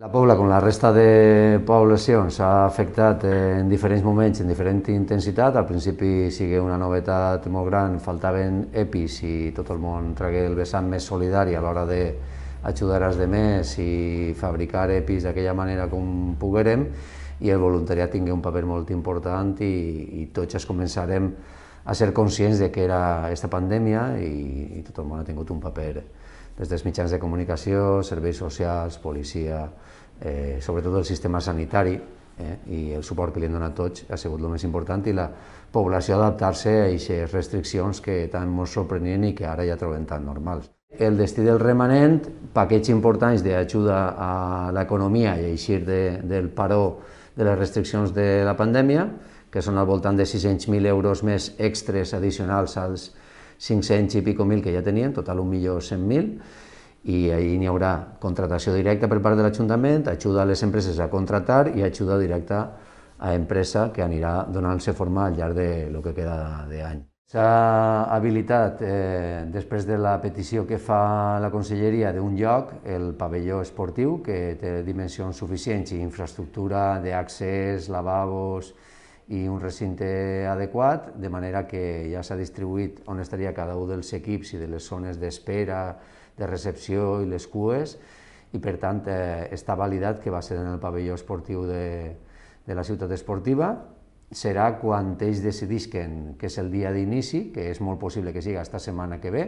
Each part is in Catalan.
La Pobla, com la resta de poblacions, s'ha afectat en diferents moments, en diferent intensitat. Al principi sigui una novetat molt gran, faltaven EPIs i tot el món tragué el vessant més solidari a l'hora d'ajudar als demés i fabricar EPIs d'aquella manera com poguérem i el voluntariat tingué un paper molt important i, i tots es començarem a ser conscients de que era aquesta pandèmia i, i tot el món ha tingut un paper des dels mitjans de comunicació, serveis socials, policia, eh, sobretot el sistema sanitari eh, i el suport que li hem donat tots ha sigut el més important i la població adaptar-se a aquestes restriccions que tant ens sorprenien i que ara ja trobem tan normals. El destí del remanent, paquets importants d'ajuda a l'economia i eixir de, del paró de les restriccions de la pandèmia, que són al voltant de 600.000 euros més extres addicionals als, 500 i pico mil que ja tenien, total un 100 mil, i ahir n'hi haurà contratació directa per part de l'Ajuntament, ajuda a les empreses a contratar i ajuda directa a empresa que anirà donant-se forma al llarg de lo que queda d'any. S'ha habilitat, eh, després de la petició que fa la conselleria d'un lloc, el pavelló esportiu, que té dimensions suficients i infraestructura d'accés, lavabos, i un recinte adequat, de manera que ja s'ha distribuït on estaria cada un dels equips i de les zones d'espera, de recepció i les cues, i per tant eh, està validat que va ser en el pavelló esportiu de, de la ciutat esportiva. Serà quan ells decidisquen que és el dia d'inici, que és molt possible que siga esta setmana que ve,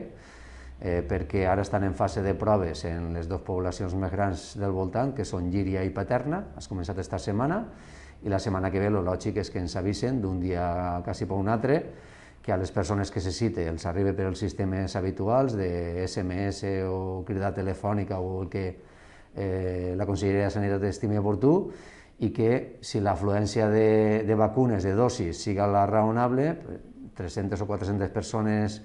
eh, perquè ara estan en fase de proves en les dues poblacions més grans del voltant, que són Llíria i Paterna, has començat esta setmana, i la setmana que ve el lògic és que ens avisen d'un dia quasi per un altre, que a les persones que se cite els arribi per els sistemes habituals de SMS o crida telefònica o el que eh, la Conselleria de Sanitat estimi oportú i que si l'afluència de, de vacunes, de dosis, siga la raonable, 300 o 400 persones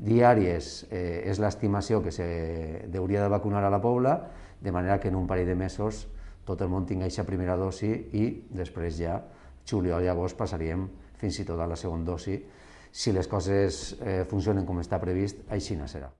diàries eh, és l'estimació que se de vacunar a la Pobla, de manera que en un parell de mesos tot el món tingui aquesta primera dosi i després ja, juliol, llavors passaríem fins i tot a la segona dosi. Si les coses eh, funcionen com està previst, així no serà.